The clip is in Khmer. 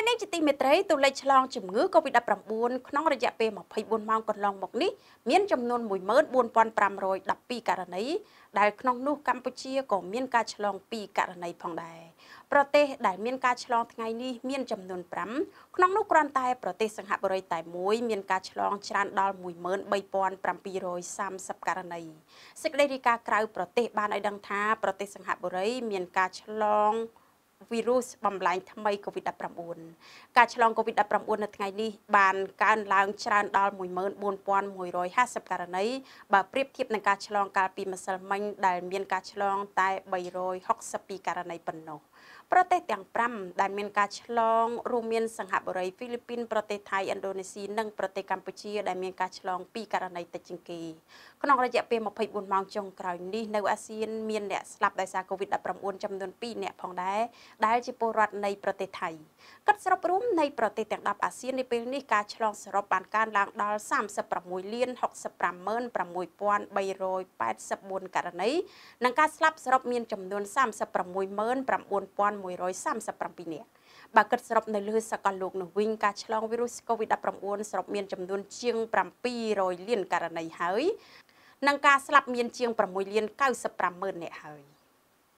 ថ្ងៃនេះជាទីមេត្រីតួលេខឆ្លងជំងឺ Covid-19 ក្នុងរយៈពេល24ម៉ោងកន្លងមកនេះមានចំនួន14512ករណីដែលក្នុងនោះកម្ពុជាក៏មានការឆ្លង2ករណីផងដែរប្រទេសដែលមានការឆ្លងថ្ងៃនេះមានចំនួន5ក្នុងនោះគ្រាន់តែប្រទេសសិង្ហបុរីតែមួយមានការឆ្លងច្រើនដល់13730ករណីសេចក្តីរាយការណ៍ក្រៅប្រទេសបានឲ្យដឹងថាប្រទេសសិង្ហបុរីមានការឆ្លងវីរុសបំលែងថ្មី COVID-19 ការឆ្លង COVID-19 នៅថ្ងៃនេះបានកើនឡើងច្រើនដល់14150ករណីបើប្រៀបធៀបនឹងការឆ្លង កាលពីម្សិលមិញដែល មានការឆ្លងតែ362ករណីប៉ុណ្ណោះប្រទេសទាំង5ដែលមានការឆ្លងរួមមានសិង្ហបុរីហ្វីលីពីនប្រទេសថៃឥណ្ឌូនេស៊ីនិងប្រទេសកម្ពុជាដែលមានការឆ្លងពីករណីតិចជាងគេក្នុងរយៈពេល24ម៉ោងចុងក្រោយនេះនៅអាស៊ានមានអ្នកស្លាប់ដោយសារ COVID-19 ចំនួន2អ្នកផងដែរដែលជាពលរដ្ឋនៃប្រទេសថៃកាត់សរុបរួមនៃប្រទេសទាំង10អាស៊ាននាពេលនេះការឆ្លងសរុបបានកើនឡើងដល់36លាន656384ករណីនិងការស្លាប់សរុបមានចំនួន369,000 4137នាក់បើគិតសរុបនៅលើសកលលោកនោះវិញ ការឆ្លងវីរុស COVID-19 សរុបមានចំនួន ជាង700លាន ករណីហើយ និងការស្លាប់មានជាង6លាន95ម៉ឺននាក់ហើយ។